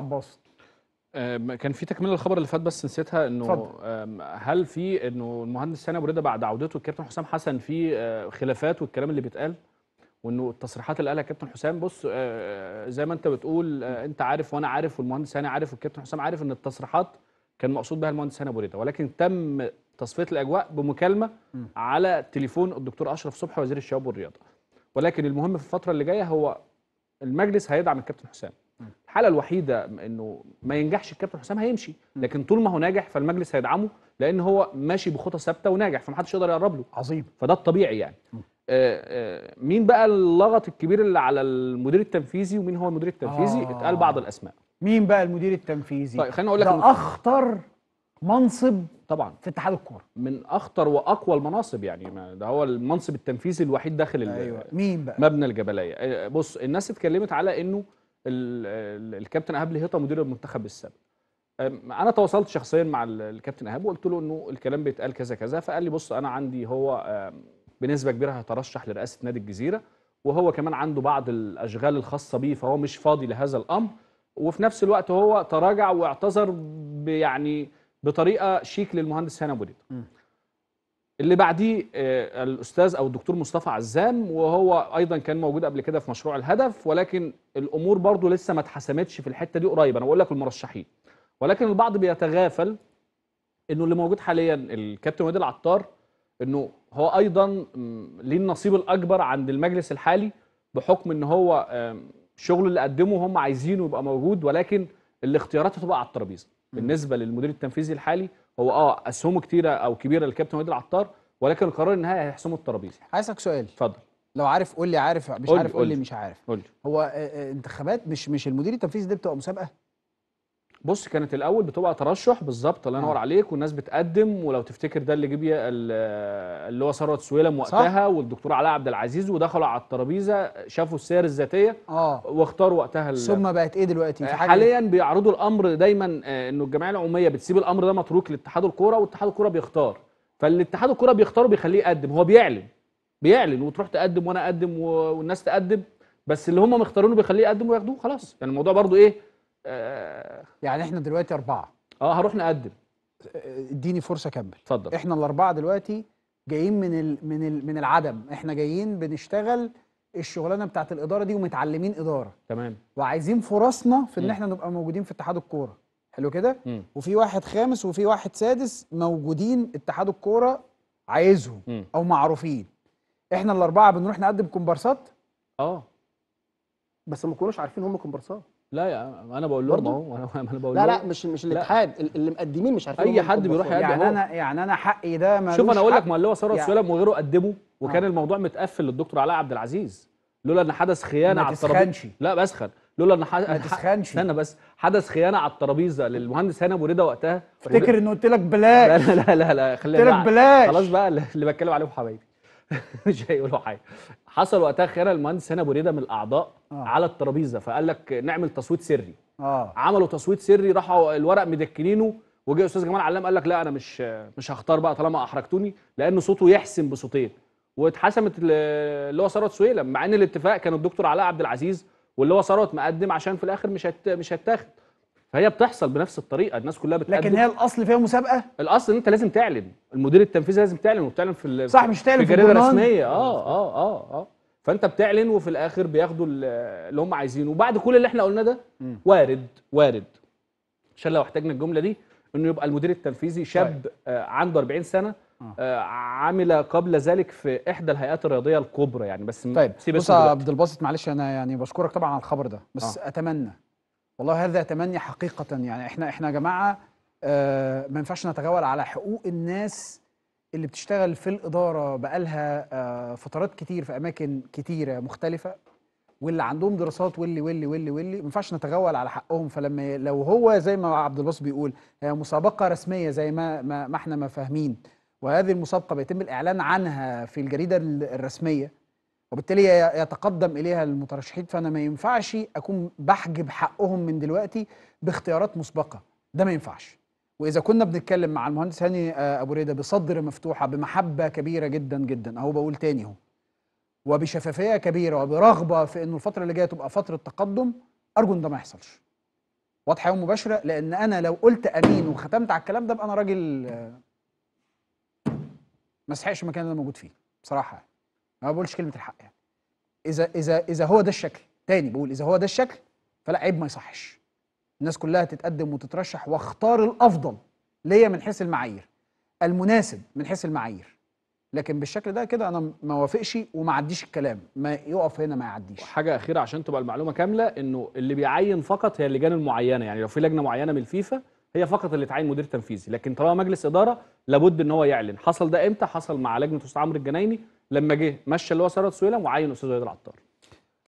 عباس آه، كان في تكمله الخبر اللي فات بس نسيتها انه هل في انه المهندس ثاني ابو رضا بعد عودته الكابتن حسام حسن في آه، خلافات والكلام اللي بيتقال وانه التصريحات اللي قالها الكابتن حسام بص آه، زي ما انت بتقول انت عارف وانا عارف والمهندس هاني عارف والكابتن حسام عارف ان التصريحات كان مقصود بها المهندس هاني ابو رضا ولكن تم تصفيه الاجواء بمكالمه م. على تليفون الدكتور اشرف صبحي وزير الشباب والرياضه ولكن المهم في الفتره اللي جايه هو المجلس هيدعم الكابتن حسام الحاله الوحيده انه ما ينجحش الكابتن حسام هيمشي لكن طول ما هو ناجح فالمجلس هيدعمه لان هو ماشي بخطى ثابته وناجح فمحدش يقدر يقرب له عظيم فده الطبيعي يعني آآ آآ آه، آه، مين بقى اللغط الكبير اللي على المدير التنفيذي ومين هو المدير التنفيذي آه. اتقال بعض الاسماء مين بقى المدير التنفيذي طيب خليني اقول لك ده اخطر منصب طبعا في اتحاد الكوره من اخطر واقوى المناصب يعني ده هو المنصب التنفيذي الوحيد داخل أيوة. مين بقى مبنى الجبليه آه، بص الناس اتكلمت على انه الكابتن ايهاب لهيطه مدير المنتخب السابق انا تواصلت شخصيا مع الكابتن ايهاب وقلت له انه الكلام بيتقال كذا كذا فقال لي بص انا عندي هو بنسبه كبيره هيترشح لرئاسه نادي الجزيره وهو كمان عنده بعض الاشغال الخاصه بيه فهو مش فاضي لهذا الامر وفي نفس الوقت هو تراجع واعتذر يعني بطريقه شيك للمهندس هاني ابو اللي بعديه آه، الاستاذ او الدكتور مصطفى عزام وهو ايضا كان موجود قبل كده في مشروع الهدف ولكن الامور برضو لسه ما اتحسمتش في الحته دي قريب انا بقول لك المرشحين ولكن البعض بيتغافل انه اللي موجود حاليا الكابتن وليد العطار انه هو ايضا ليه النصيب الاكبر عند المجلس الحالي بحكم ان هو الشغل اللي قدمه هم عايزينه يبقى موجود ولكن الاختيارات هتبقى على الترابيزه بالنسبه للمدير التنفيذي الحالي هو اه اسهمه كتيره او كبيره للكابتن وليد العطار ولكن القرار النهائي هيحسمه الترابيزي عايزك سؤال اتفضل لو عارف قول لي عارف مش قولي عارف قول لي مش عارف قولي. هو آه، آه، انتخابات مش مش المدير التنفيذي ده بتبقى مسابقه بص كانت الاول بتبقى ترشح بالظبط الله ينور آه. عليك والناس بتقدم ولو تفتكر ده اللي جبي اللي هو ثروت سويلم وقتها صح. والدكتور علاء عبد العزيز ودخلوا على الترابيزه شافوا السير الذاتيه اه واختاروا وقتها ثم بقت ايه دلوقتي في آه، حاجة حاليا بيعرضوا الامر دايما آه، انه الجمعيه العموميه بتسيب الامر ده متروك لاتحاد الكوره واتحاد الكوره بيختار فالاتحاد الكوره بيختاره بيخليه يقدم هو بيعلن بيعلن وتروح تقدم وانا اقدم والناس تقدم بس اللي هم مختارينه بيخليه يقدم وياخدوه خلاص يعني الموضوع برضو ايه يعني احنا دلوقتي اربعه اه هروح نقدم اديني فرصه اكمل اتفضل احنا الاربعه دلوقتي جايين من الـ من الـ من العدم احنا جايين بنشتغل الشغلانه بتاعه الاداره دي ومتعلمين اداره تمام وعايزين فرصنا في ان م. احنا نبقى موجودين في اتحاد الكوره حلو كده وفي واحد خامس وفي واحد سادس موجودين اتحاد الكوره عايزهم م. او معروفين احنا الاربعه بنروح نقدم كومبارسات اه بس ما كناش عارفين هم كومبارسات لا يا انا بقول لهم اهو انا انا بقول لا لا مش مش الاتحاد اللي مقدمين مش عارفين اي حد بيروح يقدم يعني انا يعني انا حقي ده ما شوف انا اقول لك ما اللي هو ثروت يعني سلم وغيره قدموا وكان آه. الموضوع متقفل للدكتور علاء عبد العزيز لولا ان حدث خيانه على الترابيزه لا بسخن لولا ان حدث ما تسخنش استنى بس حدث خيانه على الترابيزه للمهندس هاني ابو رضا وقتها افتكر انه قلت لك بلاش لا لا لا لا خلينا قلت لك بلاش خلاص بقى اللي بتكلم عليهم حبايبي مش هيقولوا حاجه حصل وقتها خيرا المهندس هنا بريده من الاعضاء آه. على الترابيزه فقال لك نعمل تصويت سري آه. عملوا تصويت سري راحوا الورق مدكنينه وجه استاذ جمال علام قال لك لا انا مش مش هختار بقى طالما احرجتوني لان صوته يحسم بصوتين واتحسمت اللي هو ثروت سويلم مع ان الاتفاق كان الدكتور علاء عبد العزيز واللي هو ثروت مقدم عشان في الاخر مش هت... مش هيتاخد فهي بتحصل بنفس الطريقه الناس كلها بتقدم لكن هي الاصل فيها مسابقه الاصل ان انت لازم تعلن المدير التنفيذي لازم تعلن وبتعلن في صح مش تعلن في الجريده الرسميه اه اه اه اه فانت بتعلن وفي الاخر بياخدوا اللي هم عايزينه وبعد كل اللي احنا قلناه ده وارد وارد عشان لو احتاجنا الجمله دي انه يبقى المدير التنفيذي شاب طيب. آه، عنده 40 سنه آه, آه، عمل قبل ذلك في احدى الهيئات الرياضيه الكبرى يعني بس طيب بص يا عبد الباسط معلش انا يعني بشكرك طبعا على الخبر ده بس آه. اتمنى والله هذا تمني حقيقه يعني احنا احنا يا جماعه آه ما ينفعش نتغول على حقوق الناس اللي بتشتغل في الاداره بقالها آه فترات كتير في اماكن كتيره مختلفه واللي عندهم دراسات واللي واللي واللي واللي ما ينفعش نتغول على حقهم فلما لو هو زي ما عبد الباسط بيقول هي مسابقه رسميه زي ما ما, ما احنا ما فاهمين وهذه المسابقه بيتم الاعلان عنها في الجريده الرسميه وبالتالي يتقدم اليها المترشحين فانا ما ينفعش اكون بحجب حقهم من دلوقتي باختيارات مسبقه ده ما ينفعش واذا كنا بنتكلم مع المهندس هاني آه، ابو ريده بصدر مفتوحه بمحبه كبيره جدا جدا اهو بقول تاني اهو وبشفافيه كبيره وبرغبه في انه الفتره اللي جايه تبقى فتره تقدم ارجو ان ده ما يحصلش واضحه ومباشره لان انا لو قلت امين وختمت على الكلام ده بقى انا راجل آه، ما استحقش المكان اللي انا موجود فيه بصراحه ما بقولش كلمه الحق يعني اذا اذا اذا هو ده الشكل تاني بقول اذا هو ده الشكل فلا عيب ما يصحش الناس كلها تتقدم وتترشح واختار الافضل ليا من حيث المعايير المناسب من حيث المعايير لكن بالشكل ده كده انا ما وافقش وما عديش الكلام ما يقف هنا ما يعديش حاجه اخيره عشان تبقى المعلومه كامله انه اللي بيعين فقط هي اللجان المعينه يعني لو في لجنه معينه من الفيفا هي فقط اللي تعين مدير تنفيذي لكن طالما مجلس اداره لابد ان هو يعلن حصل ده امتى حصل مع لجنه استاذ عمرو الجنايني لما جه مشى اللي هو سرد سويلم وعين استاذ وليد العطار